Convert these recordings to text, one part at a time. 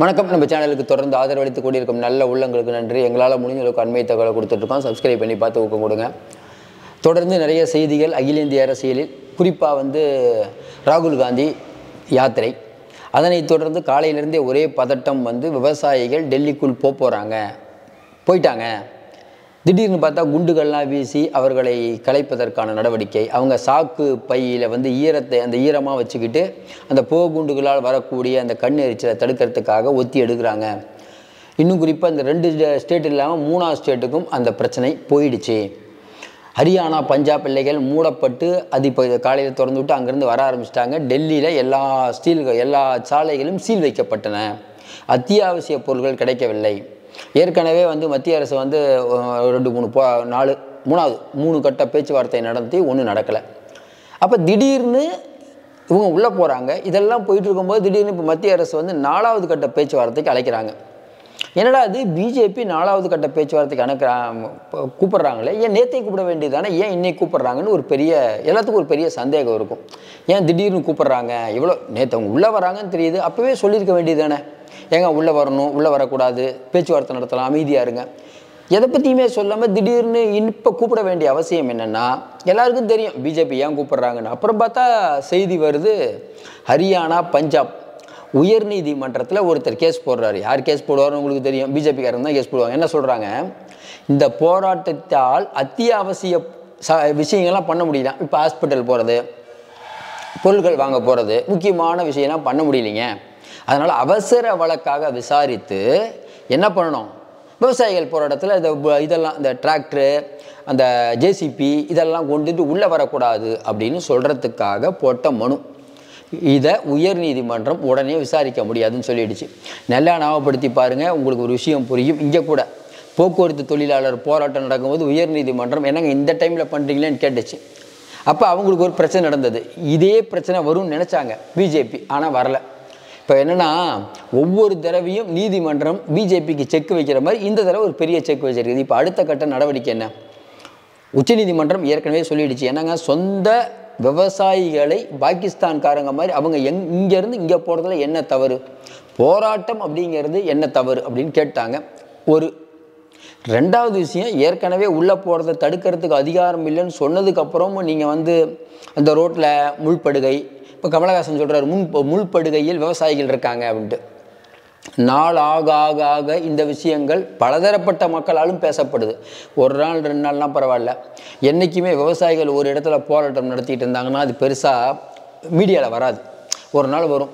வணக்கம் நம்ம சேனலுக்கு தொடர்ந்து ஆதரவளித்து கூடியிருக்கும் நல்ல உள்ளங்களுக்கு நன்றி எங்களால் முடிஞ்ச அளவுக்கு அண்மை தகவலை கொடுத்துட்ருக்கோம் சப்ஸ்கிரைப் பண்ணி பார்த்து ஊக்கம் கொடுங்க தொடர்ந்து நிறைய செய்திகள் அகில இந்திய அரசியலில் குறிப்பாக வந்து ராகுல் காந்தி யாத்திரை அதனை தொடர்ந்து காலையிலேருந்தே ஒரே பதட்டம் வந்து விவசாயிகள் டெல்லிக்குள் போக போகிறாங்க போயிட்டாங்க திடீர்னு பார்த்தா குண்டுகள்லாம் வீசி அவர்களை கலைப்பதற்கான நடவடிக்கை அவங்க சாக்கு பையில் வந்து ஈரத்தை அந்த ஈரமாக வச்சுக்கிட்டு அந்த போ குண்டுகளால் வரக்கூடிய அந்த கண் எரிச்சலை தடுக்கிறதுக்காக ஒத்தி எடுக்கிறாங்க இன்னும் குறிப்பாக இந்த ரெண்டு ஸ்டேட் இல்லாமல் மூணாவது ஸ்டேட்டுக்கும் அந்த பிரச்சனை போயிடுச்சு ஹரியானா பஞ்சாப் எல்லைகள் மூடப்பட்டு அது இப்போ காலையில் திறந்து விட்டு அங்கேருந்து வர ஆரம்பிச்சிட்டாங்க டெல்லியில் எல்லா ஸ்டீல்கள் எல்லா சாலைகளும் சீல் வைக்கப்பட்டன அத்தியாவசிய பொருட்கள் கிடைக்கவில்லை ஏற்கனவே வந்து மத்திய அரசு வந்து ரெண்டு மூணு போ நாலு மூணாவது மூணு கட்ட பேச்சுவார்த்தை நடத்தி ஒன்றும் நடக்கலை அப்போ திடீர்னு இவங்க உள்ளே போகிறாங்க இதெல்லாம் போயிட்டு இருக்கும்போது திடீர்னு இப்போ மத்திய அரசு வந்து நாலாவது கட்ட பேச்சுவார்த்தைக்கு அழைக்கிறாங்க என்னடா அது பிஜேபி நாலாவது கட்ட பேச்சுவார்த்தைக்கு அனுக்கிறா கூப்பிட்றாங்களே ஏன் நேற்றே கூப்பிட வேண்டியதானே ஏன் இன்னைக்கு கூப்பிட்றாங்கன்னு ஒரு பெரிய எல்லாத்துக்கும் ஒரு பெரிய சந்தேகம் இருக்கும் ஏன் திடீர்னு கூப்பிட்றாங்க இவ்வளோ நேற்று அவங்க உள்ளே வராங்கன்னு தெரியுது அப்போவே சொல்லியிருக்க வேண்டியதானே ஏங்க உள்ளே வரணும் உள்ளே வரக்கூடாது பேச்சுவார்த்தை நடத்தலாம் அமைதியாக இருங்க எதை பற்றியுமே சொல்லாமல் திடீர்னு இப்போ கூப்பிட வேண்டிய அவசியம் என்னென்னா எல்லாருக்கும் தெரியும் பிஜேபி ஏன் கூப்பிட்றாங்கன்னு அப்புறம் பார்த்தா செய்தி வருது ஹரியானா பஞ்சாப் உயர்நீதிமன்றத்தில் ஒருத்தர் கேஸ் போடுறாரு யார் கேஸ் போடுவார்னு உங்களுக்கு தெரியும் பிஜேபிக்காரங்க தான் கேஸ் போடுவாங்க என்ன சொல்கிறாங்க இந்த போராட்டத்தால் அத்தியாவசிய ச விஷயங்கள்லாம் பண்ண முடியல இப்போ ஹாஸ்பிட்டல் போகிறது பொருட்கள் வாங்க போகிறது முக்கியமான விஷயம்லாம் பண்ண முடியலைங்க அதனால் அவசர வழக்காக விசாரித்து என்ன பண்ணணும் விவசாயிகள் போகிற இடத்துல இந்த இதெல்லாம் இந்த டிராக்டரு அந்த ஜேசிபி இதெல்லாம் கொண்டுட்டு உள்ளே வரக்கூடாது அப்படின்னு சொல்கிறதுக்காக போட்ட மனு இதை உயர் நீதிமன்றம் உடனே விசாரிக்க முடியாதுன்னு சொல்லிடுச்சு நல்லா ஞாபகப்படுத்தி பாருங்கள் உங்களுக்கு ஒரு விஷயம் புரியும் இங்கே கூட போக்குவரத்து தொழிலாளர் போராட்டம் நடக்கும்போது உயர் நீதிமன்றம் என்னங்க இந்த டைமில் பண்ணுறீங்களேன்னு கேட்டுச்சு அப்போ அவங்களுக்கு ஒரு பிரச்சனை நடந்தது இதே பிரச்சனை வரும்னு நினச்சாங்க பிஜேபி ஆனால் வரலை இப்போ என்னென்னா ஒவ்வொரு தடவையும் நீதிமன்றம் பிஜேபிக்கு செக் வைக்கிற மாதிரி இந்த தடவை ஒரு பெரிய செக் வச்சிருக்குது இப்போ அடுத்த கட்ட நடவடிக்கை என்ன உச்சநீதிமன்றம் ஏற்கனவே சொல்லிடுச்சு என்னங்க சொந்த விவசாயிகளை பாகிஸ்தான்காரங்க மாதிரி அவங்க எங் இங்கேருந்து இங்கே போகிறதுல என்ன தவறு போராட்டம் அப்படிங்கிறது என்ன தவறு அப்படின்னு கேட்டாங்க ஒரு ரெண்டாவது விஷயம் ஏற்கனவே உள்ளே போகிறத தடுக்கிறதுக்கு அதிகாரம் இல்லைன்னு சொன்னதுக்கப்புறமும் நீங்கள் வந்து அந்த ரோட்டில் முள்படுகை இப்போ கமலஹாசன் சொல்கிறார் முன் முள்படுகையில் விவசாயிகள் இருக்காங்க அப்படின்ட்டு நாள் ஆக ஆக ஆக இந்த விஷயங்கள் பலதரப்பட்ட மக்களாலும் பேசப்படுது ஒரு நாள் ரெண்டு நாள்லாம் பரவாயில்ல என்றைக்குமே விவசாயிகள் ஒரு இடத்துல போராட்டம் நடத்திட்டு இருந்தாங்கன்னா அது பெருசாக மீடியாவில் வராது ஒரு நாள் வரும்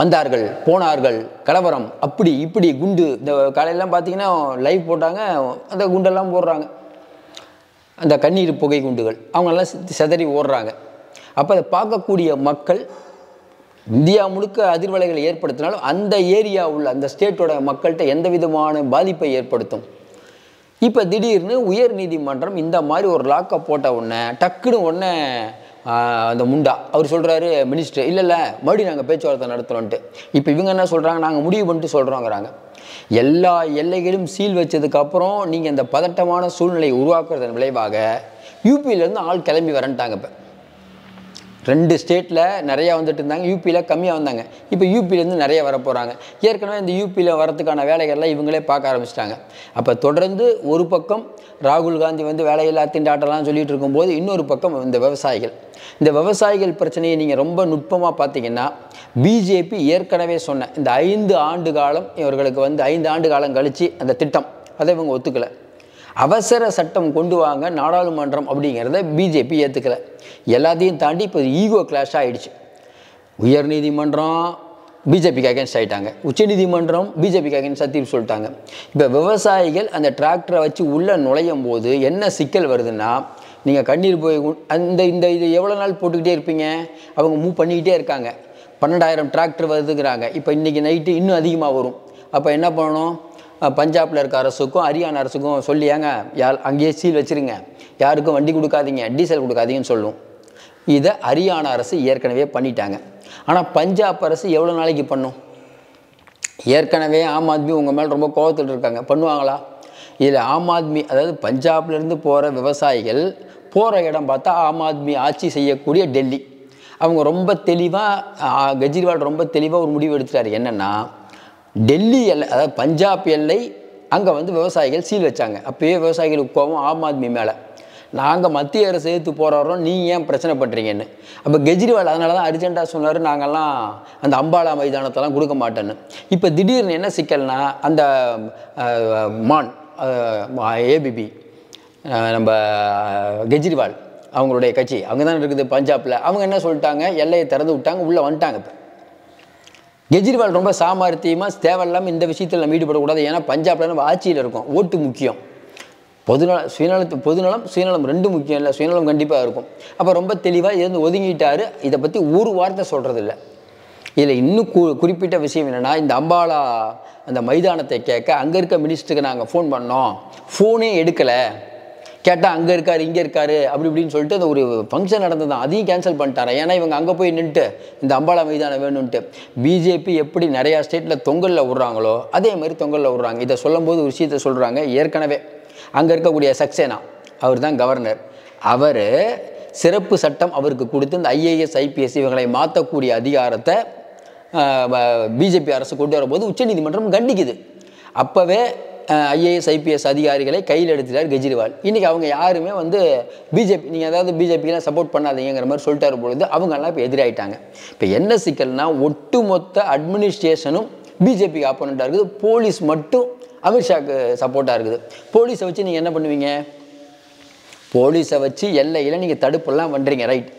வந்தார்கள் போனார்கள் கலவரம் அப்படி இப்படி குண்டு இந்த காலையெல்லாம் பார்த்தீங்கன்னா லைவ் போட்டாங்க அந்த குண்டெல்லாம் போடுறாங்க அந்த கண்ணீர் புகை குண்டுகள் அவங்கெல்லாம் செதறி ஓடுறாங்க அப்போ அதை பார்க்கக்கூடிய மக்கள் இந்தியா முழுக்க அதிர்வலைகளை ஏற்படுத்தினாலும் அந்த ஏரியா உள்ள அந்த ஸ்டேட்டோட மக்கள்கிட்ட எந்த விதமான பாதிப்பை ஏற்படுத்தும் இப்போ திடீர்னு உயர் நீதிமன்றம் இந்த மாதிரி ஒரு லாக்கை போட்ட உடனே டக்குன்னு உடனே அந்த முண்டா அவர் சொல்கிறாரு மினிஸ்டர் இல்லை இல்லை மறுபடியும் நாங்கள் பேச்சுவார்த்தை நடத்துகிறோன்ட்டு இப்போ இவங்க என்ன சொல்கிறாங்க நாங்கள் முடிவு பண்ணிட்டு சொல்கிறோங்கிறாங்க எல்லா எல்லைகளும் சீல் வச்சதுக்கப்புறம் நீங்கள் அந்த பதட்டமான சூழ்நிலையை உருவாக்குறதன் விளைவாக யூபியிலேருந்து ஆள் கிளம்பி வரன்ட்டாங்க இப்போ ரெண்டு ஸ்டேட்டில் நிறையா வந்துட்டு இருந்தாங்க யூபியில் கம்மியாக வந்தாங்க இப்போ யூபியிலேருந்து நிறைய வர போகிறாங்க ஏற்கனவே இந்த யூபியில் வரத்துக்கான வேலைகள்லாம் இவங்களே பார்க்க ஆரம்பிச்சிட்டாங்க அப்போ தொடர்ந்து ஒரு பக்கம் ராகுல் காந்தி வந்து வேலையில்லா திண்டாட்டம்லாம் சொல்லிகிட்டு இருக்கும்போது இன்னொரு பக்கம் இந்த விவசாயிகள் இந்த விவசாயிகள் பிரச்சனையை நீங்கள் ரொம்ப நுட்பமாக பார்த்தீங்கன்னா பிஜேபி ஏற்கனவே சொன்ன இந்த ஐந்து ஆண்டு காலம் இவர்களுக்கு வந்து ஐந்து ஆண்டு காலம் கழித்து அந்த திட்டம் அதை இவங்க ஒத்துக்கலை அவசர சட்டம் கொண்டு வாங்க நாடாளுமன்றம் அப்படிங்கிறத பிஜேபி ஏற்றுக்கல எல்லாத்தையும் தாண்டி இப்போ ஈகோ கிளாஷ் ஆகிடுச்சு உயர்நீதிமன்றம் பிஜேபிக்கு அகேன்ஸ்ட் ஆகிட்டாங்க உச்சநீதிமன்றம் பிஜேபிக்கு அகேன்ஸ்டாக தீர்ப்பு சொல்லிட்டாங்க இப்போ விவசாயிகள் அந்த டிராக்டரை வச்சு உள்ளே நுழையும் போது என்ன சிக்கல் வருதுன்னா நீங்கள் கண்ணீர் போய் அந்த இந்த இது எவ்வளோ நாள் போட்டுக்கிட்டே இருப்பீங்க அவங்க மூவ் பண்ணிக்கிட்டே இருக்காங்க பன்னெண்டாயிரம் டிராக்டர் வருதுங்கிறாங்க இப்போ இன்றைக்கி நைட்டு இன்னும் அதிகமாக வரும் அப்போ என்ன பண்ணணும் பஞ்சாபில் இருக்க அரசுக்கும் ஹரியானா அரசுக்கும் சொல்லி ஏங்க யார் அங்கேயே சீல் வச்சுருங்க யாருக்கும் வண்டி கொடுக்காதீங்க டீசல் கொடுக்காதீங்கன்னு சொல்லும் இதை ஹரியானா அரசு ஏற்கனவே பண்ணிட்டாங்க ஆனால் பஞ்சாப் அரசு எவ்வளோ நாளைக்கு பண்ணும் ஏற்கனவே ஆம் ஆத்மி உங்கள் மேலே ரொம்ப கோவத்தில் இருக்காங்க பண்ணுவாங்களா இதில் ஆம் ஆத்மி அதாவது பஞ்சாப்லேருந்து போகிற விவசாயிகள் போகிற இடம் பார்த்தா ஆம் ஆத்மி ஆட்சி செய்யக்கூடிய டெல்லி அவங்க ரொம்ப தெளிவாக கெஜ்ரிவால் ரொம்ப தெளிவாக ஒரு முடிவு எடுத்துட்டார் என்னென்னா டெல்லி எல்லை அதாவது பஞ்சாப் எல்லை அங்கே வந்து விவசாயிகள் சீல் வச்சாங்க அப்போயே விவசாயிகளுக்கு கோபம் ஆம் ஆத்மி மேலே நாங்கள் மத்திய அரசு எதிர்த்து போகிறோம் நீங்கள் ஏன் பிரச்சனை பண்ணுறீங்கன்னு அப்போ கெஜ்ரிவால் அதனால தான் அர்ஜென்ட்டாக சொன்னார் நாங்கள்லாம் அந்த அம்பாலா மைதானத்தெல்லாம் கொடுக்க மாட்டேன்னு இப்போ திடீர்னு என்ன சிக்கல்னா அந்த மான் ஏபிபி நம்ம கெஜ்ரிவால் அவங்களுடைய கட்சி அவங்க தான் இருக்குது பஞ்சாபில் அவங்க என்ன சொல்லிட்டாங்க எல்லையை திறந்து விட்டாங்க உள்ளே வந்துட்டாங்க இப்போ கெஜ்ரிவால் ரொம்ப சாமர்த்தியமாக தேவையில்லாமல் இந்த விஷயத்தில் நம்ம ஈடுபடக்கூடாது ஏன்னா பஞ்சாபில் நம்ம ஆட்சியில் இருக்கும் ஓட்டு முக்கியம் பொதுநல சுயநலத்து பொதுநலம் சுயநலம் ரெண்டும் முக்கியம் இல்லை சுயநலம் கண்டிப்பாக இருக்கும் அப்போ ரொம்ப தெளிவாக இருந்து ஒதுங்கிட்டார் இதை பற்றி ஒரு வார்த்தை சொல்கிறதில்ல இதில் இன்னும் கு குறிப்பிட்ட விஷயம் என்னென்னா இந்த அம்பாலா அந்த மைதானத்தை கேட்க அங்கே இருக்க மினிஸ்டருக்கு நாங்கள் ஃபோன் பண்ணோம் ஃபோனே எடுக்கலை கேட்டால் அங்கே இருக்கார் இங்கே இருக்கார் அப்படி இப்படின்னு சொல்லிட்டு அந்த ஒரு ஃபங்க்ஷன் நடந்தது தான் அதையும் கேன்சல் பண்ணிட்டாரா ஏன்னா இவங்க அங்கே போய் நின்றுட்டு இந்த அம்பாலா மைதானம் வேணும்ன்ட்டு பிஜேபி எப்படி நிறையா ஸ்டேட்டில் தொங்கலில் விட்றாங்களோ அதே மாதிரி தொங்கலில் விட்றாங்க இதை சொல்லும்போது ஒரு விஷயத்தை சொல்கிறாங்க ஏற்கனவே அங்கே இருக்கக்கூடிய சக்சேனா அவர் தான் கவர்னர் அவர் சிறப்பு சட்டம் அவருக்கு கொடுத்து இந்த ஐஏஎஸ் ஐபிஎஸ் இவங்களை மாற்றக்கூடிய அதிகாரத்தை பிஜேபி அரசு கொண்டு வரும்போது உச்சநீதிமன்றம் கண்டிக்குது அப்போவே ஐஏஎஸ் ஐபிஎஸ் அதிகாரிகளை கையில் எடுத்துட்டார் கெஜ்ரிவால் இன்றைக்கி அவங்க யாருமே வந்து பிஜேபி நீங்கள் அதாவது பிஜேபிக்கெலாம் சப்போர்ட் பண்ணாதீங்கிற மாதிரி சொல்லிட்டார் பொழுது அவங்கெல்லாம் இப்போ எதிராகிட்டாங்க இப்போ என்ன ஒட்டு ஒட்டுமொத்த அட்மினிஸ்ட்ரேஷனும் பிஜேபிக்கு ஆப்போனண்டாக இருக்குது போலீஸ் மட்டும் அமித்ஷாக்கு சப்போர்ட்டாக இருக்குது போலீஸை வச்சு நீங்கள் என்ன பண்ணுவீங்க போலீஸை வச்சு எல்லையில் நீங்கள் தடுப்பெல்லாம் பண்ணுறீங்க ரைட்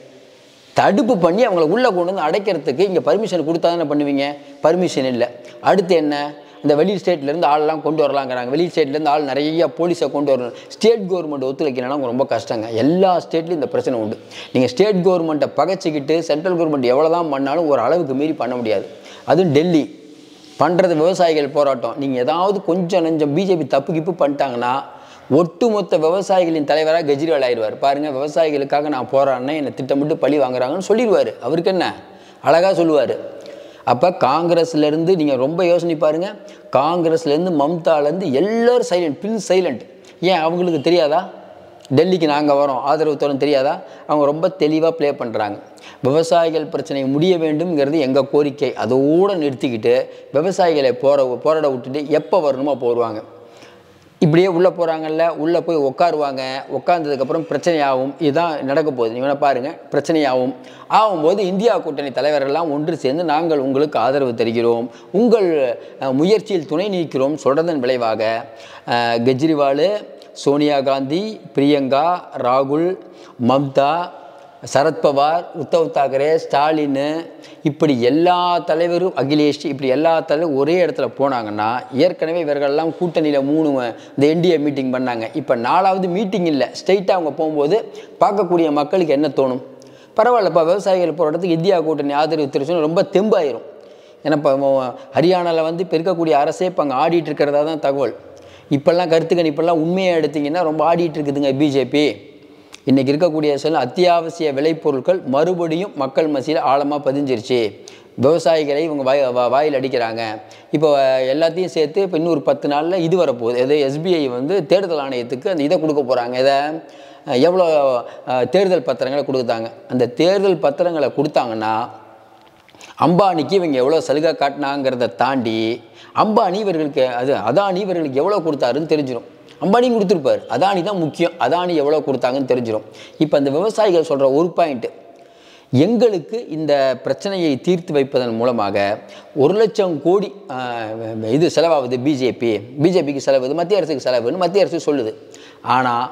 தடுப்பு பண்ணி அவங்கள உள்ளே கொண்டு வந்து அடைக்கிறதுக்கு இங்கே பர்மிஷன் கொடுத்தா தானே பண்ணுவீங்க பர்மிஷன் இல்லை அடுத்து என்ன இந்த வெளி ஸ்டேட்லேருந்து ஆள்லாம் கொண்டு வரலாங்கிறாங்க வெளி ஸ்டேட்லேருந்து ஆள் நிறைய போலீஸை கொண்டு வரணும் ஸ்டேட் கவர்மெண்ட் ஒத்துழைக்கணும்னா ரொம்ப கஷ்டங்க எல்லா ஸ்டேட்லையும் இந்த பிரச்சனை உண்டு நீங்கள் ஸ்டேட் கவர்மெண்ட்டை பகைச்சிக்கிட்டு சென்ட்ரல் கவர்மெண்ட் எவ்வளோ தான் பண்ணாலும் ஒரு அளவுக்கு மீறி பண்ண முடியாது அதுவும் டெல்லி பண்ணுறது விவசாயிகள் போராட்டம் நீங்கள் ஏதாவது கொஞ்சம் நஞ்சம் பிஜேபி தப்பு கிப்பு பண்ணிட்டாங்கன்னா ஒட்டுமொத்த விவசாயிகளின் தலைவராக கெஜ்ரிவால் ஆயிடுவார் பாருங்கள் விவசாயிகளுக்காக நான் போராடினேன் என்னை திட்டமிட்டு பழி வாங்குறாங்கன்னு சொல்லிடுவார் அவருக்கு என்ன அழகாக சொல்லுவார் அப்போ காங்கிரஸ்லேருந்து நீங்கள் ரொம்ப யோசனை பாருங்கள் காங்கிரஸ்லேருந்து மம்தாலேருந்து எல்லோரும் சைலண்ட் பின் சைலண்ட் ஏன் அவங்களுக்கு தெரியாதா டெல்லிக்கு நாங்கள் வரோம் ஆதரவு தரோம் தெரியாதா அவங்க ரொம்ப தெளிவாக ப்ளே பண்ணுறாங்க விவசாயிகள் பிரச்சனை முடிய வேண்டும்ங்கிறது எங்கள் கோரிக்கை அதோடு நிறுத்திக்கிட்டு விவசாயிகளை போற போராட விட்டுட்டு எப்போ வரணுமோ போடுவாங்க இப்படியே உள்ளே போகிறாங்கல்ல உள்ளே போய் உட்காருவாங்க உட்காந்ததுக்கப்புறம் பிரச்சனையாகும் இதுதான் நடக்க போகுது நீங்கள் பாருங்கள் பிரச்சனையாகும் ஆகும்போது இந்தியா கூட்டணி தலைவரெல்லாம் ஒன்று சேர்ந்து நாங்கள் உங்களுக்கு ஆதரவு தருகிறோம் உங்கள் முயற்சியில் துணை நீக்கிறோம் சொல்கிறதன் விளைவாக கெஜ்ரிவால் சோனியா காந்தி பிரியங்கா ராகுல் மம்தா சரத்பவார் உத்தவ் தாக்கரே ஸ்டாலின் இப்படி எல்லா தலைவரும் அகிலேஷ் இப்படி எல்லா தலைவரும் ஒரே இடத்துல போனாங்கன்னா ஏற்கனவே இவர்கள்லாம் கூட்டணியில் மூணு இந்த என்டிஏ மீட்டிங் பண்ணாங்க இப்போ நாலாவது மீட்டிங் இல்லை ஸ்ட்ரெயிட்டாக அவங்க போகும்போது பார்க்கக்கூடிய மக்களுக்கு என்ன தோணும் பரவாயில்லப்பா விவசாயிகள் போராட்டத்துக்கு இந்தியா கூட்டணி ஆதரவு தெரிச்சுன்னு ரொம்ப தெம்பாயிரும் ஏன்னா இப்போ ஹரியானாவில் வந்து இப்போ இருக்கக்கூடிய அரசே இப்போ அங்கே ஆடிட்டு இருக்கிறதா தான் தகவல் இப்போல்லாம் கருத்துக்கணிப்பெல்லாம் உண்மையாக எடுத்திங்கன்னா ரொம்ப ஆடிட்டு இருக்குதுங்க பிஜேபி இன்றைக்கி இருக்கக்கூடிய சில அத்தியாவசிய விளைபொருட்கள் மறுபடியும் மக்கள் மசியில் ஆழமாக பதிஞ்சிருச்சு விவசாயிகளை இவங்க வாய் வாயில் அடிக்கிறாங்க இப்போ எல்லாத்தையும் சேர்த்து இப்போ இன்னொரு பத்து நாளில் இது வரப்போகுது எது எஸ்பிஐ வந்து தேர்தல் ஆணையத்துக்கு அந்த இதை கொடுக்க போகிறாங்க இதை எவ்வளோ தேர்தல் பத்திரங்களை கொடுத்தாங்க அந்த தேர்தல் பத்திரங்களை கொடுத்தாங்கன்னா அம்பானிக்கு இவங்க எவ்வளோ சலுகை காட்டினாங்கிறத தாண்டி அம்பானி இவர்களுக்கு அது அதானி இவர்களுக்கு எவ்வளோ கொடுத்தாருன்னு தெரிஞ்சிடும் அம்பானி கொடுத்துருப்பார் அதானி தான் முக்கியம் அதானி எவ்வளோ கொடுத்தாங்கன்னு தெரிஞ்சிடும் இப்போ அந்த விவசாயிகள் சொல்கிற ஒரு பாயிண்ட்டு எங்களுக்கு இந்த பிரச்சனையை தீர்த்து வைப்பதன் மூலமாக ஒரு லட்சம் கோடி இது செலவாகுது பிஜேபி பிஜேபிக்கு செலவுது மத்திய அரசுக்கு செலவுன்னு மத்திய அரசு சொல்லுது ஆனால்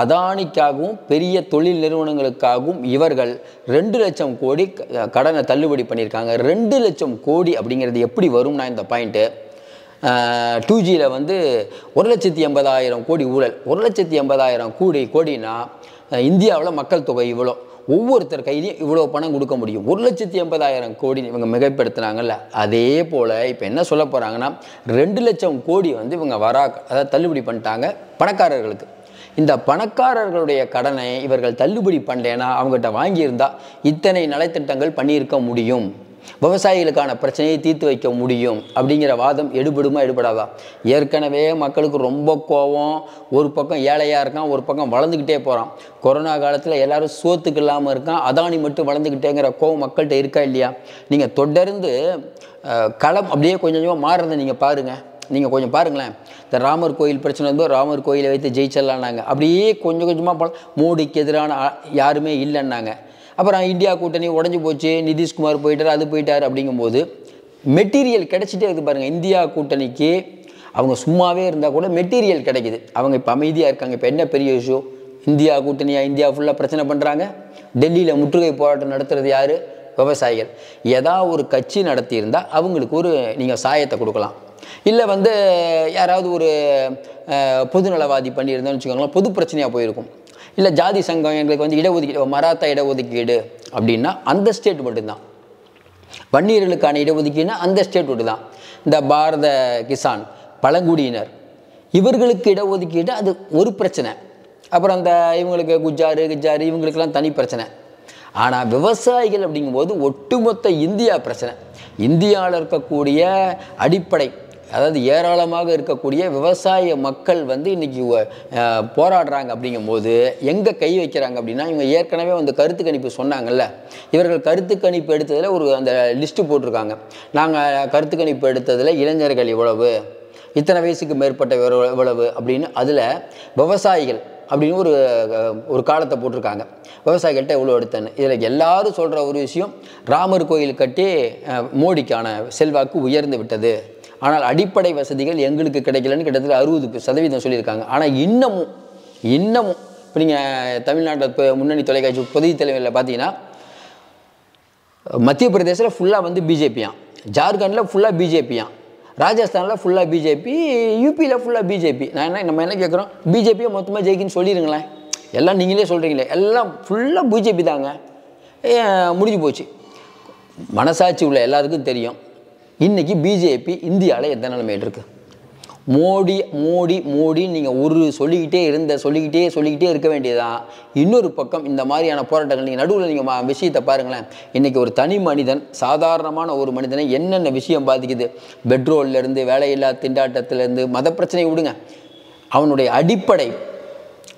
அதானிக்காகவும் பெரிய தொழில் நிறுவனங்களுக்காகவும் இவர்கள் ரெண்டு லட்சம் கோடி கடனை தள்ளுபடி பண்ணியிருக்காங்க ரெண்டு லட்சம் கோடி அப்படிங்கிறது எப்படி வரும்னா இந்த பாயிண்ட்டு டூ ஜியில் வந்து ஒரு லட்சத்தி எண்பதாயிரம் கோடி ஊழல் ஒரு லட்சத்தி எண்பதாயிரம் கோடி கோடினா இந்தியாவில் மக்கள் தொகை இவ்வளோ ஒவ்வொருத்தர் கையிலையும் இவ்வளோ பணம் கொடுக்க முடியும் ஒரு லட்சத்தி எண்பதாயிரம் கோடி இவங்க மிகப்படுத்துனாங்கல்ல அதே போல் இப்போ என்ன சொல்ல போகிறாங்கன்னா ரெண்டு லட்சம் கோடி வந்து இவங்க வரா அதாவது தள்ளுபடி பண்ணிட்டாங்க பணக்காரர்களுக்கு இந்த பணக்காரர்களுடைய கடனை இவர்கள் தள்ளுபடி பண்ணலைன்னா அவங்ககிட்ட வாங்கியிருந்தால் இத்தனை நலத்திட்டங்கள் பண்ணியிருக்க முடியும் விவசாயிகளுக்கான பிரச்சனையை தீர்த்து வைக்க முடியும் அப்படிங்கிற வாதம் எடுபடுமா எடுபடாதா ஏற்கனவே மக்களுக்கு ரொம்ப கோபம் ஒரு பக்கம் ஏழையாக இருக்கான் ஒரு பக்கம் வளர்ந்துக்கிட்டே போகிறான் கொரோனா காலத்தில் எல்லோரும் சோத்துக்கு இல்லாமல் இருக்கான் அதானி மட்டும் வளர்ந்துக்கிட்டேங்கிற கோவம் மக்கள்கிட்ட இருக்கா இல்லையா நீங்கள் தொடர்ந்து களம் அப்படியே கொஞ்சம் கொஞ்சமாக மாறுறதை நீங்கள் பாருங்கள் நீங்கள் கொஞ்சம் பாருங்களேன் இந்த ராமர் கோயில் பிரச்சனை வந்து ராமர் கோயிலை வைத்து ஜெயிச்சிடலான்னாங்க அப்படியே கொஞ்சம் கொஞ்சமாக மோடிக்கு எதிரான யாருமே இல்லைன்னாங்க அப்புறம் இந்தியா கூட்டணி உடஞ்சி போச்சு நிதிஷ்குமார் போயிட்டார் அது போயிட்டார் அப்படிங்கும்போது மெட்டீரியல் கிடச்சிட்டே இருக்குது பாருங்கள் இந்தியா கூட்டணிக்கு அவங்க சும்மாவே இருந்தால் கூட மெட்டீரியல் கிடைக்குது அவங்க இப்போ அமைதியாக இருக்காங்க இப்போ என்ன பெரிய இஷ்யூ இந்தியா கூட்டணியாக இந்தியா ஃபுல்லாக பிரச்சனை பண்ணுறாங்க டெல்லியில் முற்றுகை போராட்டம் நடத்துகிறது யார் விவசாயிகள் ஏதா ஒரு கட்சி நடத்தியிருந்தால் அவங்களுக்கு ஒரு நீங்கள் சாயத்தை கொடுக்கலாம் இல்லை வந்து யாராவது ஒரு பொதுநலவாதி பண்ணியிருந்தோம்னு வச்சுக்கோங்களேன் பொது பிரச்சனையாக போயிருக்கும் இல்லை ஜாதி சங்கம் எங்களுக்கு வந்து இடஒதுக்கீடு மராத்தா இடஒதுக்கீடு அப்படின்னா அந்த ஸ்டேட் மட்டும்தான் வன்னியர்களுக்கான இடஒதுக்கீடுனா அந்த ஸ்டேட் மட்டும் தான் இந்த பாரத கிசான் பழங்குடியினர் இவர்களுக்கு இடஒதுக்கீடு அது ஒரு பிரச்சனை அப்புறம் அந்த இவங்களுக்கு குஜாரு கிஜாரு இவங்களுக்கெல்லாம் தனி பிரச்சனை ஆனால் விவசாயிகள் அப்படிங்கும்போது ஒட்டுமொத்த இந்தியா பிரச்சனை இந்தியாவில் இருக்கக்கூடிய அடிப்படை அதாவது ஏராளமாக இருக்கக்கூடிய விவசாய மக்கள் வந்து இன்றைக்கி போராடுறாங்க அப்படிங்கும்போது எங்கே கை வைக்கிறாங்க அப்படின்னா இவங்க ஏற்கனவே வந்து கருத்து கணிப்பு சொன்னாங்கல்ல இவர்கள் கருத்து கணிப்பு எடுத்ததில் ஒரு அந்த லிஸ்ட்டு போட்டிருக்காங்க நாங்கள் கருத்து கணிப்பு எடுத்ததில் இளைஞர்கள் இவ்வளவு இத்தனை வயசுக்கு மேற்பட்ட இவ்வளவு அப்படின்னு அதில் விவசாயிகள் அப்படின்னு ஒரு ஒரு காலத்தை போட்டிருக்காங்க விவசாயிகள்கிட்ட எவ்வளோ எடுத்தேன்னு இதில் எல்லாரும் சொல்கிற ஒரு விஷயம் ராமர் கோயில் கட்டி மோடிக்கான செல்வாக்கு உயர்ந்து விட்டது ஆனால் அடிப்படை வசதிகள் எங்களுக்கு கிடைக்கலன்னு கிட்டத்தட்ட அறுபது சதவீதம் சொல்லியிருக்காங்க ஆனால் இன்னமும் இன்னமும் இப்போ நீங்கள் தமிழ்நாட்டில் இப்போ முன்னணி தொலைக்காட்சி பொது தலைவரில் பார்த்தீங்கன்னா மத்திய பிரதேசத்தில் ஃபுல்லாக வந்து பிஜேபியான் ஜார்க்கண்டில் ஃபுல்லாக பிஜேபியான் ராஜஸ்தானில் ஃபுல்லாக பிஜேபி யூபியில் ஃபுல்லாக பிஜேபி நான் என்ன நம்ம என்ன கேட்குறோம் பிஜேபியை மொத்தமாக ஜெயிக்குன்னு சொல்லிடுங்களேன் எல்லாம் நீங்களே சொல்கிறீங்களே எல்லாம் ஃபுல்லாக பிஜேபி தாங்க முடிஞ்சு போச்சு மனசாட்சி உள்ள எல்லாருக்கும் தெரியும் இன்றைக்கி பிஜேபி இந்தியாவில் எந்த நிலைமையில் இருக்குது மோடி மோடி மோடி நீங்கள் ஒரு சொல்லிக்கிட்டே இருந்த சொல்லிக்கிட்டே சொல்லிக்கிட்டே இருக்க வேண்டியதான் இன்னொரு பக்கம் இந்த மாதிரியான போராட்டங்கள் நீங்கள் நடுவில் நீங்கள் விஷயத்தை பாருங்களேன் இன்றைக்கி ஒரு தனி மனிதன் சாதாரணமான ஒரு மனிதனை என்னென்ன விஷயம் பாதிக்குது பெட்ரோல்லேருந்து வேலையில்லா திண்டாட்டத்திலேருந்து மத பிரச்சனையை விடுங்க அவனுடைய அடிப்படை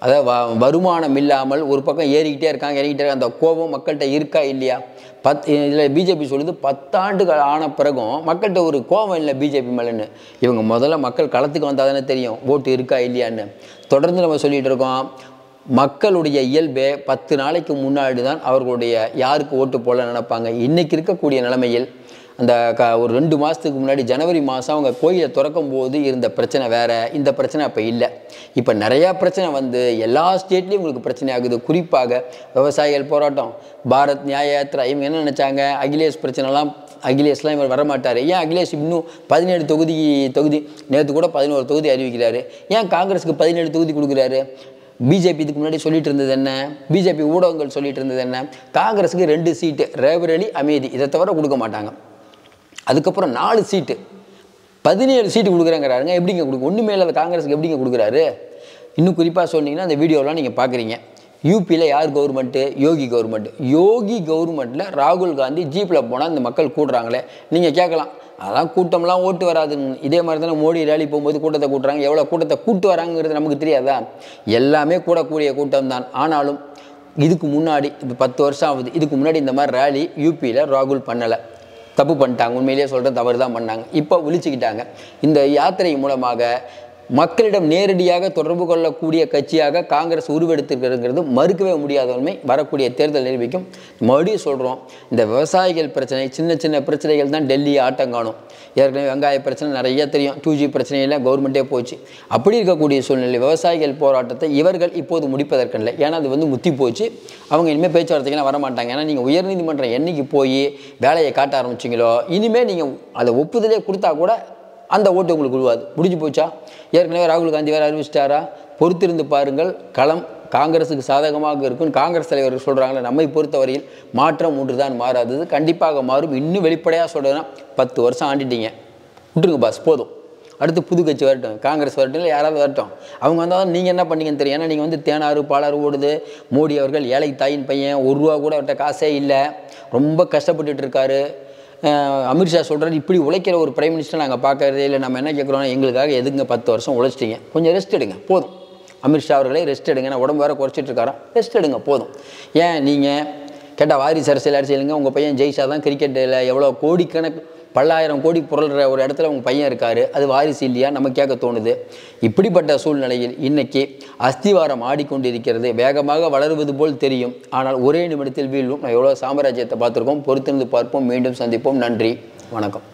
அதாவது வ வருமானம் இல்லாமல் ஒரு பக்கம் ஏறிக்கிட்டே இருக்காங்க ஏறிக்கிட்டே இருக்காங்க அந்த கோபம் மக்கள்கிட்ட இருக்கா இல்லையா பத் இதில் பிஜேபி சொல்லுது பத்தாண்டுகள் ஆன பிறகும் மக்கள்கிட்ட ஒரு கோபம் இல்லை பிஜேபி மேலேன்னு இவங்க முதல்ல மக்கள் களத்துக்கு வந்தால் தானே தெரியும் ஓட்டு இருக்கா இல்லையான்னு தொடர்ந்து நம்ம சொல்லிகிட்டு இருக்கோம் மக்களுடைய இயல்பே பத்து நாளைக்கு முன்னாடி தான் அவர்களுடைய யாருக்கு ஓட்டு போல நினைப்பாங்க இன்றைக்கி இருக்கக்கூடிய நிலைமையில் அந்த க ஒரு ரெண்டு மாதத்துக்கு முன்னாடி ஜனவரி மாதம் அவங்க கோயிலை திறக்கும் போது இருந்த பிரச்சனை வேறு இந்த பிரச்சனை அப்போ இல்லை இப்போ நிறையா பிரச்சனை வந்து எல்லா ஸ்டேட்லேயும் உங்களுக்கு பிரச்சனை ஆகுது குறிப்பாக விவசாயிகள் போராட்டம் பாரத் நியாய யாத்திரா இவங்க என்ன நினச்சாங்க அகிலேஷ் பிரச்சனைலாம் அகிலேஷ்லாம் இவர் வரமாட்டார் ஏன் அகிலேஷ் இன்னும் பதினேழு தொகுதி தொகுதி நேற்று கூட பதினோரு தொகுதி அறிவிக்கிறாரு ஏன் காங்கிரஸுக்கு பதினேழு தொகுதி கொடுக்குறாரு பிஜேபி இதுக்கு முன்னாடி சொல்லிட்டு இருந்தது என்ன பிஜேபி ஊடகங்கள் சொல்லிட்டு இருந்தது என்ன காங்கிரஸுக்கு ரெண்டு சீட்டு ரேவரலி அமைதி இதை தவிர கொடுக்க மாட்டாங்க அதுக்கப்புறம் நாலு சீட்டு பதினேழு சீட்டு கொடுக்குறேங்கிறாருங்க எப்படிங்க கொடுக்கு ஒன்றுமே அந்த காங்கிரஸுக்கு எப்படிங்க கொடுக்குறாரு இன்னும் குறிப்பாக சொன்னீங்கன்னா அந்த வீடியோலாம் நீங்கள் பார்க்குறீங்க யூபியில் யார் கவர்மெண்ட்டு யோகி கவர்மெண்ட் யோகி கவர்மெண்ட்டில் ராகுல் காந்தி ஜீப்பில் போனால் இந்த மக்கள் கூடுறாங்களே நீங்கள் கேட்கலாம் அதெல்லாம் கூட்டம்லாம் ஓட்டு வராதுன்னு இதே மாதிரி தானே மோடி ரேலி போகும்போது கூட்டத்தை கூட்டுறாங்க எவ்வளோ கூட்டத்தை கூட்டு வராங்கிறது நமக்கு தெரியாதா எல்லாமே கூடக்கூடிய கூட்டம் தான் ஆனாலும் இதுக்கு முன்னாடி இப்போ பத்து வருஷம் ஆகுது இதுக்கு முன்னாடி இந்த மாதிரி ரேலி யூபியில் ராகுல் பண்ணலை தப்பு பண்ணிட்டாங்க உண்மையிலேயே சொல்கிறேன் தவறு தான் பண்ணாங்க இப்போ விழிச்சிக்கிட்டாங்க இந்த யாத்திரை மூலமாக மக்களிடம் நேரடியாக தொடர்பு கொள்ளக்கூடிய கட்சியாக காங்கிரஸ் உருவெடுத்திருக்கிறதுங்கிறது மறுக்கவே முடியாத உண்மை வரக்கூடிய தேர்தல் நிரூபிக்கும் மறுபடியும் சொல்கிறோம் இந்த விவசாயிகள் பிரச்சனை சின்ன சின்ன பிரச்சனைகள் தான் டெல்லி ஆட்டம் காணும் ஏற்கனவே வெங்காய பிரச்சனை நிறைய தெரியும் டூ ஜி பிரச்சனையெல்லாம் கவர்மெண்ட்டே போச்சு அப்படி இருக்கக்கூடிய சூழ்நிலை விவசாயிகள் போராட்டத்தை இவர்கள் இப்போது முடிப்பதற்கு இல்லை ஏன்னா அது வந்து முத்தி போச்சு அவங்க இனிமேல் பேச்சுவார்த்தைக்கெல்லாம் வரமாட்டாங்க ஏன்னா நீங்கள் உயர்நீதிமன்றம் என்றைக்கு போய் வேலையை காட்ட ஆரம்பிச்சிங்களோ இனிமேல் நீங்கள் அதை ஒப்புதலே கொடுத்தா கூட அந்த ஓட்டு உங்களுக்கு உருவாது முடிஞ்சு போச்சா ஏற்கனவே ராகுல் காந்தி வேறு அறிவிச்சிட்டாரா பொறுத்திருந்து பாருங்கள் களம் காங்கிரஸுக்கு சாதகமாக இருக்கும்னு காங்கிரஸ் தலைவர்கள் சொல்கிறாங்களே நம்மை பொறுத்தவரையில் மாற்றம் ஒன்று தான் மாறாதது கண்டிப்பாக மாறும் இன்னும் வெளிப்படையாக சொல்கிறதுனா பத்து வருஷம் ஆண்டிட்டீங்க விட்டுருங்க பாஸ் போதும் அடுத்து புது கட்சி வரட்டும் காங்கிரஸ் வரட்டும் இல்லை யாராவது வரட்டும் அவங்க வந்தால் நீங்கள் என்ன பண்ணீங்கன்னு தெரியும் ஏன்னா நீங்கள் வந்து தேனாறு பாலாறு ஓடுது மோடி அவர்கள் ஏழை தாயின் பையன் ஒரு ரூபா கூட அவர்கிட்ட காசே இல்லை ரொம்ப கஷ்டப்பட்டுட்டு இருக்காரு அமித்ஷா சொல்கிறார் இப்படி உழைக்கிற ஒரு பிரைம் மினிஸ்டர் நாங்கள் பார்க்கறதே இல்லை நம்ம என்ன கேட்குறோம் எங்களுக்காக எதுங்க பத்து வருஷம் உழைச்சிட்டீங்க கொஞ்சம் ரெஸ்ட் எடுங்க போதும் அமித்ஷா அவர்களே ரெஸ்ட் எடுங்க நான் உடம்பு வேறு குறைச்சிட்டு இருக்காரா ரெஸ்ட் எடுங்க போதும் ஏன் நீங்கள் கேட்டால் வாரிசு அரசியல் அரசியலுங்க உங்கள் பையன் ஜெய்ஷா தான் கிரிக்கெட்டில் எவ்வளோ கோடிக்கணக்கு பல்லாயிரம் கோடி புரள்கிற ஒரு இடத்துல உங்கள் பையன் இருக்கார் அது வாரிசு இல்லையா நம்ம கேட்க தோணுது இப்படிப்பட்ட சூழ்நிலையில் இன்றைக்கி அஸ்திவாரம் ஆடிக்கொண்டிருக்கிறது வேகமாக வளருவது போல் தெரியும் ஆனால் ஒரே நிமிடத்தில் வீழும் நான் எவ்வளோ சாம்ராஜ்யத்தை பார்த்துருக்கோம் பொறுத்திருந்து பார்ப்போம் மீண்டும் சந்திப்போம் நன்றி வணக்கம்